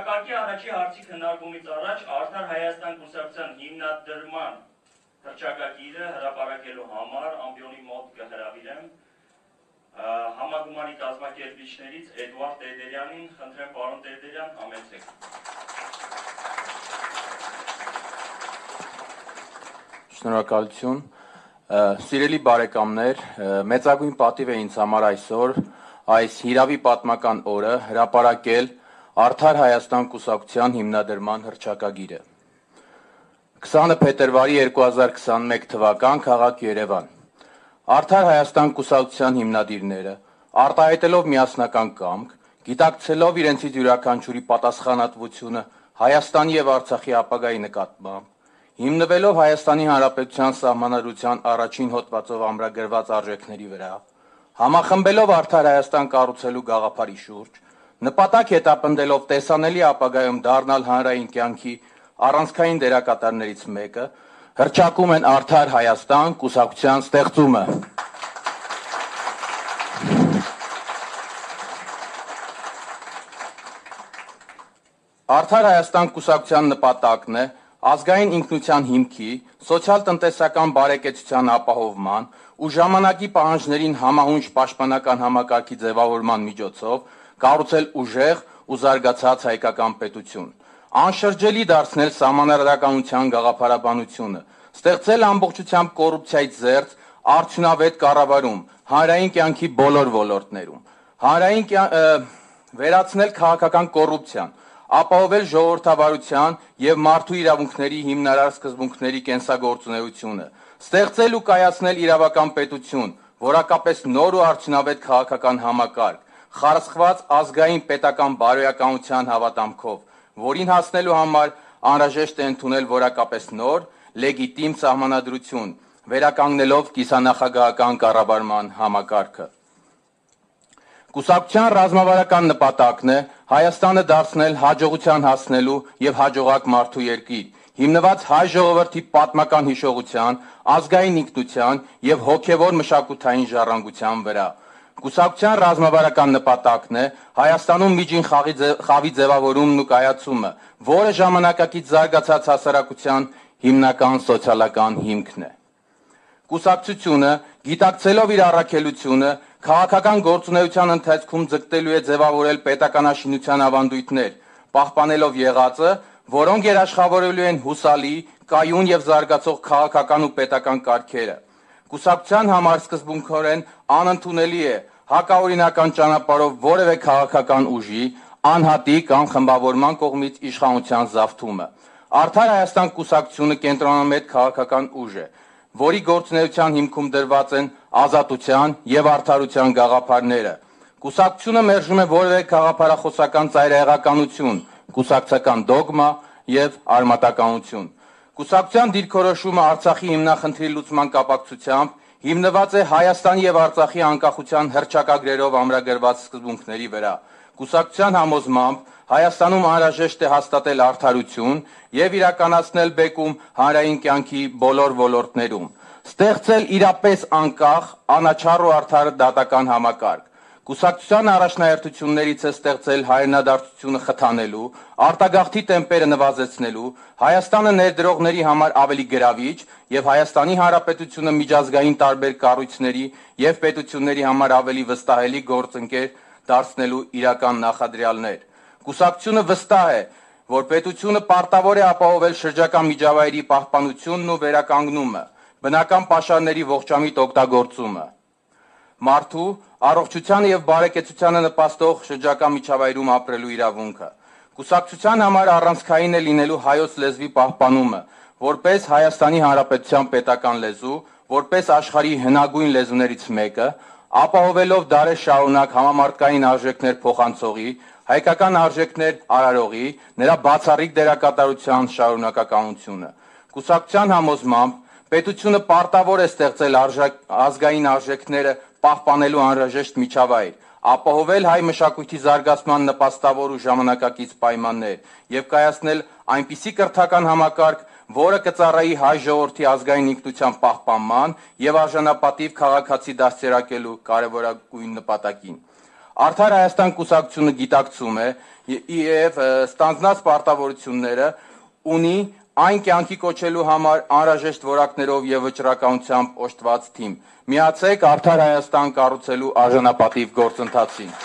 Օրակարգի առաջի հարցի քննարկումից առաջ Արդար Հայաստան Կուսակցության հիմնադրման հրճակագիրը հրապարակելու համար ամբիոնի մոտ կհրավիրեմ համագումարի կազմակերպիչներից Էդուարդ Տերդերյանին, խնդրեմ պարոն Տերդերյան համեցեք։ Շնորհակալություն։ Սիրելի բարեկամներ, մեծագույն պատիվ է ինձ համար այսօր այս հիրավի պատմական օրը հրապարակել Արդար Հայաստան կուսակցության հիմնադրման հրճակագիրը։ 20 փետրվարի 2021 թվական քաղաք Երևան։ Արդար Հայաստան կուսակցության հիմնադիրները արտահայտելով միասնական կամք, գիտակցելով իրենցից յուրաքանչյուրի պատասխանատվությունը Հայաստանի եւ Արցախի ապագայի նկատմամբ, հիմնվելով Հայաստանի Հանրապետության սահմանադրության առաջին հոդվածով ամրագրված արժեքների վրա, համախմբելով Արդար Հայաստան կառուցելու գաղափարի շուրջ, Նպատակ հետապնդելով տեսանելի ապագայում դառնալ հանրային կյանքի առանցքային դերակատարներից մեկը, հրճակում են արդար Հայաստան կուսակցության ստեղծումը։ Արդար Հայաստան կուսակցության նպատակն է ազգային ինքնության հիմքի, սոցիալ-տնտեսական բարեկեցության ապահովման ու ժամանակի պահանջներին համահունչ պաշտպանական համակարգի ձևավորման միջոցով կառուցել ուժեղ ու զարգացած հայկական պետություն, անշրջելի դարձնել համանարարականության գաղափարաբանությունը, ստեղծել ամբողջությամբ կոռուպցիայից զերծ արդյունավետ կառավարում հանրային կյանքի բոլոր ոլորտներում, հանրային վերացնել քաղաքական կոռուպցիան, ապահովել ժողովրդավարության եւ մարդու իրավունքների հիմնարար սկզբունքների կենսագործունեությունը, ստեղծել ու կայացնել իրավական պետություն, որակապես նոր ու արդյունավետ քաղաքական համակարգ, խարսխված ազգային պետական բարոյականության հավատամքով, որին հասնելու համար անհրաժեշտ է ընդունել որակապես նոր, լեգիտիմ սահմանադրություն, վերականգնելով կիսանախագահական կառավարման համակարգը։ Կուսակցության ռազմավարական նպատակն է Հայաստանը դարձնել հաջողության հասնելու եւ հաջողակ մարդու երկիր, հիմնված հայ ժողովրդի պատմական հիշողության, ազգային ինքնության եւ հոգեվոր մշակութային ժառանգության վրա։ Կուսակցության ռազմավարական նպատակն է Հայաստանում միջին խաղի խավի ձևավորումն ու կայացումը, որը ժամանակակից զարգացած հասարակության հիմնական սոցիալական հիմքն է։ Կուսակցությունը, գիտակցելով իր առաքելությունը, քաղաքական գործունեության ընթացքում ձգտելու է ձևավորել պետականաշինության ավանդույթներ, պահպանելով եղածը, որոնք երաշխավորելու են հուսալի, կայուն եւ զարգացող քաղաքական ու պետական կարգերը։ Կուսակցության համար սկզբունքորեն անընդունելի է հակաօրինական ճանապարհով որևէ քաղաքական ուժի անհատի կամ խմբավորման կողմից իշխանության զավթումը։ Արդար Հայաստան կուսակցությունը կենտրոնում է քաղաքական ուժ է, որի գործունեության հիմքում դրված են ազատության եւ արդարության գաղափարները։ Կուսակցությունը մերժում է որևէ քաղաքապարախոսական ծայրահեղականություն, կուսակցական դոգմա եւ արմատականություն։ Կուսակցության դիրքորոշումը Արցախի հիմնախնդրի լուծման կապակցությամբ հիմնված է Հայաստանի եւ Արցախի անկախության հռչակագրերով ամրագրված սկզբունքների վրա։ Կուսակցության համոզմամբ Հայաստանում անհրաժեշտ է հաստատել արդարություն եւ իրականացնել բեկում հանրային կյանքի բոլոր ոլորտներում, ստեղծել իրապես անկախ, անաչառ ու արդար դատական համակարգ։ Կուսակցության առաջնահերթություններից է ստեղծել հայրենադարձությունը խթանելու, արտագաղթի տեմպերը նվազեցնելու, Հայաստանը ներդրողների համար ավելի գրավիչ եւ Հայաստանի Հանրապետությունը միջազգային տարբեր կառույցների եւ պետությունների համար ավելի վստահելի գործընկեր դարձնելու իրական նախադրյալներ։ Կուսակցությունը վստահ է, որ պետությունը պարտավոր է ապահովել շրջակա միջավայրի պահպանությունն ու վերականգնումը, բնական պաշարների ողջամիտ օգտագործումը մարդու առողջության եւ բարեկեցությանը նպաստող շրջակա միջավայրում ապրելու իրավունքը։ Կուսակցության համար առանցքային է լինելու հայոց լեզվի պահպանումը, որպես Հայաստանի Հանրապետության պետական լեզու, որպես աշխարհի հնագույն լեզուներից մեկը, ապահովելով դարեր շարունակ համամարտկային արժեքներ փոխանցողի, հայկական արժեքներ արարողի, նրա բացառիկ դերակատարության շարունակականությունը։ Կուսակցության համոզմամբ պետությունը պարտավոր է ստեղծել արժեք, ազգային արժեքները պահպանելու անհրաժեշտ միջավայր, ապահովել հայ մշակույթի զարգացման նպաստավոր ու ժամանակակից պայմաններ եւ կայացնել այնպիսի կրթական համակարգ, որը կծառայի հայ ժողովրդի ազգային ինքնության պահպանման եւ արժանապատիվ քաղաքացի դաստիարակելու կարևորագույն նպատակին։ Արդար Հայաստան կուսակցությունը գիտակցում է եւ ստանդնած պարտավորությունները ունի այն կյանքի կոչելու համար անհրաժեշտ որակներով եւ վճռականությամբ օժտված թիմ։ Միացեք Արդար Հայաստան կառուցելու արժանապատիվ գործընթացին։